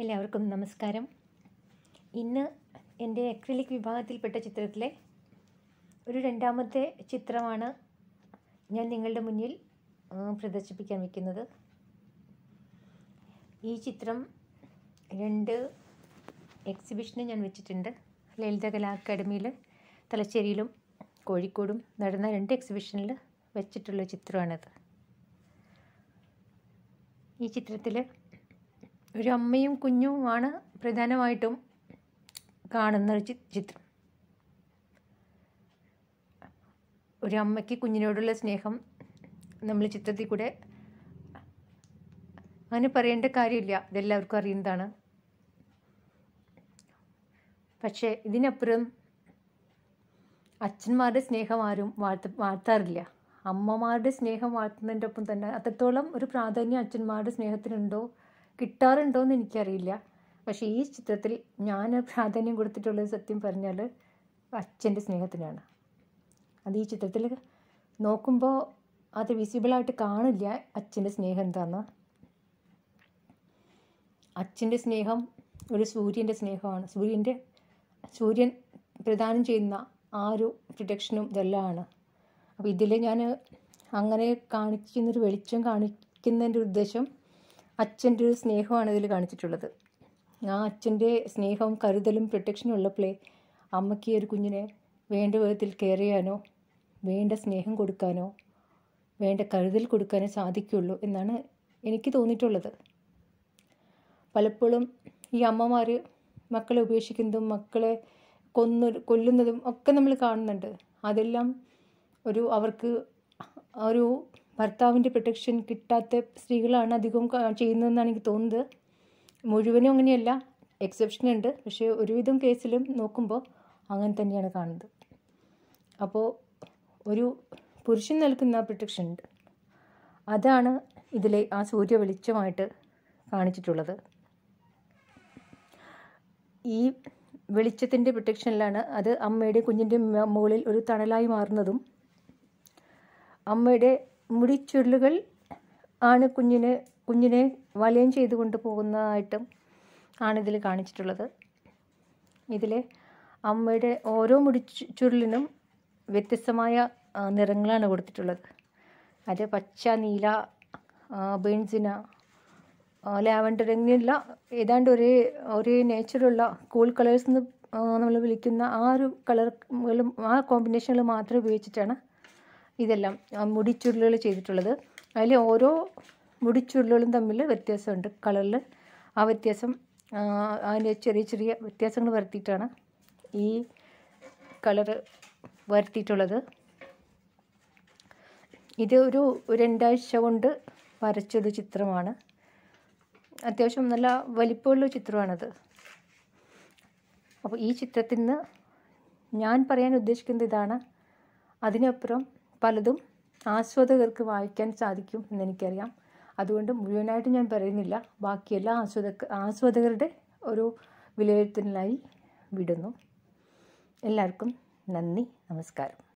എല്ലാവർക്കും നമസ്കാരം ഇന്ന് എൻ്റെ അക്രിലിക് വിഭാഗത്തിൽപ്പെട്ട ചിത്രത്തിലെ ഒരു രണ്ടാമത്തെ ചിത്രമാണ് ഞാൻ നിങ്ങളുടെ മുന്നിൽ പ്രദർശിപ്പിക്കാൻ വയ്ക്കുന്നത് ഈ ചിത്രം രണ്ട് എക്സിബിഷന് ഞാൻ വെച്ചിട്ടുണ്ട് ലളിതകലാ അക്കാദമിയിൽ തലശ്ശേരിയിലും കോഴിക്കോടും നടന്ന രണ്ട് എക്സിബിഷനിൽ വെച്ചിട്ടുള്ള ചിത്രമാണത് ഈ ചിത്രത്തിൽ ഒരു അമ്മയും കുഞ്ഞുമാണ് പ്രധാനമായിട്ടും കാണുന്ന ഒരു ചിത്രം ഒരു അമ്മയ്ക്ക് കുഞ്ഞിനോടുള്ള സ്നേഹം നമ്മൾ ചിത്രത്തിൽ കൂടെ അങ്ങനെ പറയേണ്ട കാര്യമില്ല ഇതെല്ലാവർക്കും അറിയുന്നതാണ് പക്ഷേ ഇതിനപ്പുറം അച്ഛന്മാരുടെ സ്നേഹം ആരും വാഴ്ത്ത വാഴ്ത്താറില്ല അമ്മമാരുടെ സ്നേഹം വാഴ്ത്തുന്നതിൻ്റെ ഒപ്പം തന്നെ അത്രത്തോളം ഒരു പ്രാധാന്യം അച്ഛന്മാരുടെ സ്നേഹത്തിനുണ്ടോ കിട്ടാറുണ്ടോയെന്ന് എനിക്കറിയില്ല പക്ഷേ ഈ ചിത്രത്തിൽ ഞാൻ പ്രാധാന്യം കൊടുത്തിട്ടുള്ളത് സത്യം പറഞ്ഞാൽ അച്ഛൻ്റെ സ്നേഹത്തിനാണ് അത് ഈ ചിത്രത്തിൽ നോക്കുമ്പോൾ അത് വിസിബിളായിട്ട് കാണില്ല അച്ഛൻ്റെ സ്നേഹം എന്താണെന്ന് അച്ഛൻ്റെ സ്നേഹം ഒരു സൂര്യൻ്റെ സ്നേഹമാണ് സൂര്യൻ്റെ സൂര്യൻ പ്രദാനം ചെയ്യുന്ന ആ ഒരു പ്രൊട്ടക്ഷനും ഇതെല്ലാമാണ് അപ്പോൾ ഇതിൽ ഞാൻ അങ്ങനെ കാണിക്കുന്നൊരു വെളിച്ചം കാണിക്കുന്നതിൻ്റെ ഉദ്ദേശം അച്ഛൻ്റെ ഒരു സ്നേഹമാണ് ഇതിൽ കാണിച്ചിട്ടുള്ളത് ആ അച്ഛൻ്റെ സ്നേഹവും കരുതലും പ്രൊട്ടക്ഷനും ഉള്ളപ്പോഴേ അമ്മയ്ക്ക് ഒരു കുഞ്ഞിനെ വേണ്ട വിധത്തിൽ കെയർ ചെയ്യാനോ വേണ്ട സ്നേഹം കൊടുക്കാനോ വേണ്ട കരുതൽ കൊടുക്കാനോ സാധിക്കുള്ളൂ എന്നാണ് എനിക്ക് തോന്നിയിട്ടുള്ളത് പലപ്പോഴും ഈ അമ്മമാർ മക്കളെ ഉപേക്ഷിക്കുന്നതും മക്കളെ കൊന്നു കൊല്ലുന്നതും ഒക്കെ നമ്മൾ കാണുന്നുണ്ട് അതെല്ലാം ഒരു അവർക്ക് ഒരു ഭർത്താവിൻ്റെ പ്രൊട്ടക്ഷൻ കിട്ടാത്ത സ്ത്രീകളാണ് അധികവും ചെയ്യുന്നതെന്നാണ് എനിക്ക് തോന്നുന്നത് മുഴുവനും അങ്ങനെയല്ല എക്സെപ്ഷൻ ഉണ്ട് പക്ഷേ ഒരുവിധം കേസിലും നോക്കുമ്പോൾ അങ്ങനെ തന്നെയാണ് കാണുന്നത് അപ്പോൾ ഒരു പുരുഷൻ നൽകുന്ന പ്രൊട്ടക്ഷൻ ഉണ്ട് അതാണ് ഇതിലെ ആ സൂര്യ വെളിച്ചമായിട്ട് കാണിച്ചിട്ടുള്ളത് ഈ വെളിച്ചത്തിൻ്റെ പ്രൊട്ടക്ഷനിലാണ് അത് അമ്മയുടെ കുഞ്ഞിൻ്റെ മുകളിൽ ഒരു തണലായി മാറുന്നതും അമ്മയുടെ മുടിച്ചുരുളുകൾ ആണ് കുഞ്ഞിന് കുഞ്ഞിനെ വലയം ചെയ്തു കൊണ്ടുപോകുന്നതായിട്ടും ആണിതിൽ കാണിച്ചിട്ടുള്ളത് ഇതിലെ അമ്മയുടെ ഓരോ മുടി ചുരുളിനും വ്യത്യസ്തമായ നിറങ്ങളാണ് കൊടുത്തിട്ടുള്ളത് അത് പച്ച നീല ബെൻസിന ലാവൻഡർ ഇങ്ങനെയുള്ള ഏതാണ്ട് ഒരേ ഒരേ നേച്ചറുള്ള കൂൾ കളേഴ്സ് എന്ന് നമ്മൾ വിളിക്കുന്ന ആ ഒരു കളറുകളും ആ കോമ്പിനേഷനുകൾ മാത്രം ഉപയോഗിച്ചിട്ടാണ് ഇതെല്ലാം മുടിച്ചുരുളുകൾ ചെയ്തിട്ടുള്ളത് അതിൽ ഓരോ മുടിച്ചുരുളുകളും തമ്മിൽ വ്യത്യാസമുണ്ട് കളറിൽ ആ വ്യത്യാസം അതിന് ചെറിയ ചെറിയ വ്യത്യാസങ്ങൾ വരുത്തിയിട്ടാണ് ഈ കളറ് വരുത്തിയിട്ടുള്ളത് ഇത് ഒരു രണ്ടാഴ്ച കൊണ്ട് വരച്ചൊരു ചിത്രമാണ് അത്യാവശ്യം നല്ല വലിപ്പമുള്ള ചിത്രമാണത് അപ്പോൾ ഈ ചിത്രത്തിൽ നിന്ന് ഞാൻ പറയാൻ ഉദ്ദേശിക്കുന്നത് ഇതാണ് അതിനപ്പുറം പലതും ആസ്വാദകർക്ക് വായിക്കാൻ സാധിക്കും എന്നെനിക്കറിയാം അതുകൊണ്ട് മുഴുവനായിട്ട് ഞാൻ പറയുന്നില്ല ബാക്കി എല്ലാ ആസ്വാദ ആസ്വാദകരുടെ ഒരു വിലയിരുത്തലിനായി വിടുന്നു എല്ലാവർക്കും നന്ദി നമസ്കാരം